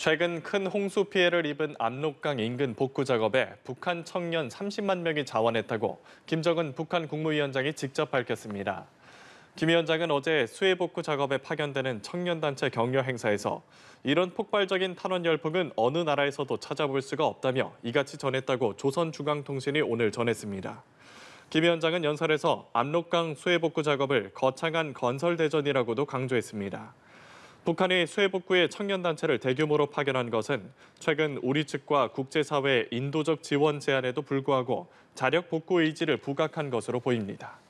최근 큰 홍수 피해를 입은 압록강 인근 복구 작업에 북한 청년 30만 명이 자원했다고 김정은 북한 국무위원장이 직접 밝혔습니다. 김 위원장은 어제 수해 복구 작업에 파견되는 청년단체 격려 행사에서 이런 폭발적인 탄원 열풍은 어느 나라에서도 찾아볼 수가 없다며 이같이 전했다고 조선중앙통신이 오늘 전했습니다. 김 위원장은 연설에서 압록강 수해 복구 작업을 거창한 건설 대전이라고도 강조했습니다. 북한이 수해복구에 청년단체를 대규모로 파견한 것은 최근 우리 측과 국제사회의 인도적 지원 제안에도 불구하고 자력 복구 의지를 부각한 것으로 보입니다.